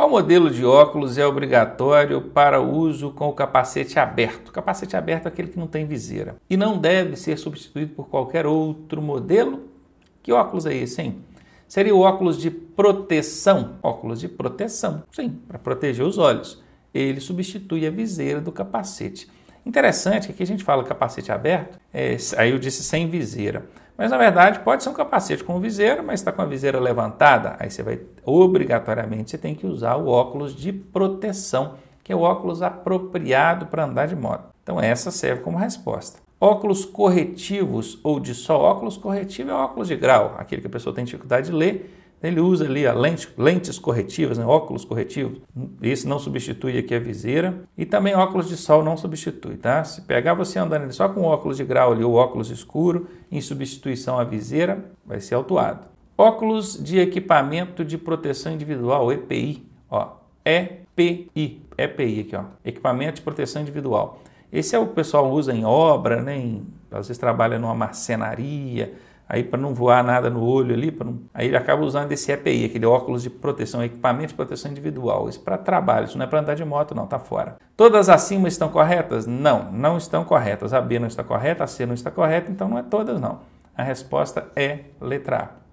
Qual modelo de óculos é obrigatório para uso com o capacete aberto? O capacete aberto é aquele que não tem viseira e não deve ser substituído por qualquer outro modelo. Que óculos é esse, hein? Seria o óculos de proteção. Óculos de proteção, sim, para proteger os olhos. Ele substitui a viseira do capacete. Interessante que aqui a gente fala capacete aberto, é, aí eu disse sem viseira. Mas na verdade pode ser um capacete com viseira, mas está com a viseira levantada, aí você vai obrigatoriamente você tem que usar o óculos de proteção, que é o óculos apropriado para andar de moto. Então essa serve como resposta. Óculos corretivos ou de sol. Óculos corretivo é óculos de grau, aquele que a pessoa tem dificuldade de ler, ele usa ali a lente, lentes corretivas, né? óculos corretivos. Esse não substitui aqui a viseira. E também óculos de sol não substitui, tá? Se pegar você andando só com óculos de grau ali, ou óculos escuro, em substituição à viseira, vai ser autuado. Óculos de equipamento de proteção individual, EPI. Ó, EPI. EPI aqui, ó. Equipamento de proteção individual. Esse é o que o pessoal usa em obra, né? Em, às vezes trabalha numa marcenaria, aí para não voar nada no olho ali, não... aí ele acaba usando esse EPI, aquele óculos de proteção, equipamento de proteção individual. Isso para trabalho, isso não é para andar de moto, não, tá fora. Todas acima estão corretas? Não, não estão corretas. A B não está correta, a C não está correta, então não é todas não. A resposta é letra A.